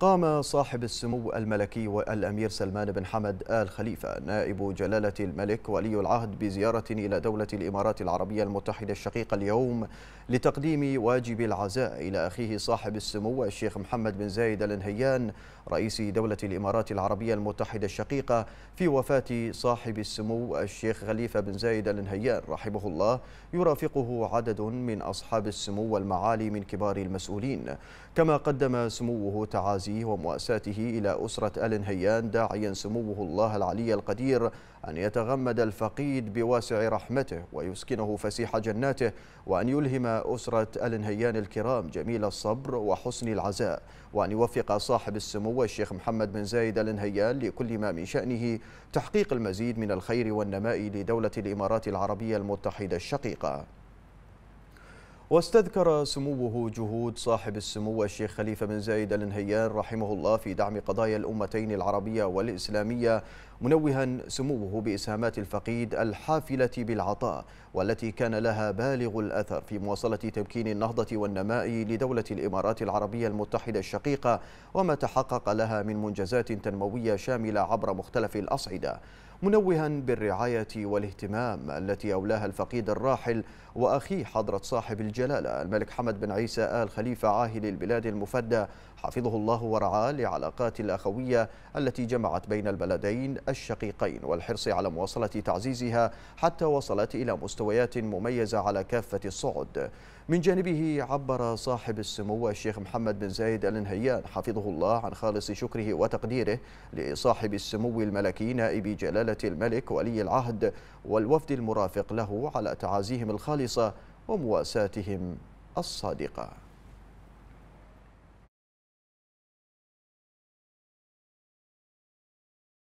قام صاحب السمو الملكي والأمير سلمان بن حمد آل خليفة نائب جلالة الملك ولي العهد بزيارة إلى دولة الإمارات العربية المتحدة الشقيقة اليوم لتقديم واجب العزاء إلى أخيه صاحب السمو الشيخ محمد بن زايد النهيان رئيس دولة الإمارات العربية المتحدة الشقيقة في وفاة صاحب السمو الشيخ خليفة بن زايد النهيان رحمه الله يرافقه عدد من أصحاب السمو والمعالي من كبار المسؤولين كما قدم سموه تعازي وعزه ومؤاساته إلى أسرة آل هيان داعيا سموه الله العلي القدير أن يتغمد الفقيد بواسع رحمته ويسكنه فسيح جناته وأن يلهم أسرة آل هيان الكرام جميل الصبر وحسن العزاء وأن يوفق صاحب السمو الشيخ محمد بن زايد آل هيان لكل ما من شأنه تحقيق المزيد من الخير والنماء لدولة الإمارات العربية المتحدة الشقيقة واستذكر سموه جهود صاحب السمو الشيخ خليفة بن زايد النهيان رحمه الله في دعم قضايا الأمتين العربية والإسلامية منوها سموه بإسهامات الفقيد الحافلة بالعطاء والتي كان لها بالغ الأثر في مواصلة تمكين النهضة والنماء لدولة الإمارات العربية المتحدة الشقيقة وما تحقق لها من منجزات تنموية شاملة عبر مختلف الأصعدة منوها بالرعاية والاهتمام التي أولاها الفقيد الراحل وأخيه حضرة صاحب الجلالة الملك حمد بن عيسى آل خليفة عاهل البلاد المفدى حفظه الله ورعاه لعلاقات الأخوية التي جمعت بين البلدين الشقيقين والحرص على مواصلة تعزيزها حتى وصلت إلى مستويات مميزة على كافة الصعد من جانبه عبر صاحب السمو الشيخ محمد بن زايد آل نهيان حفظه الله عن خالص شكره وتقديره لصاحب السمو الملكي نائب جلالة جلالة الملك ولي العهد والوفد المرافق له على تعازيهم الخالصة ومواساتهم الصادقة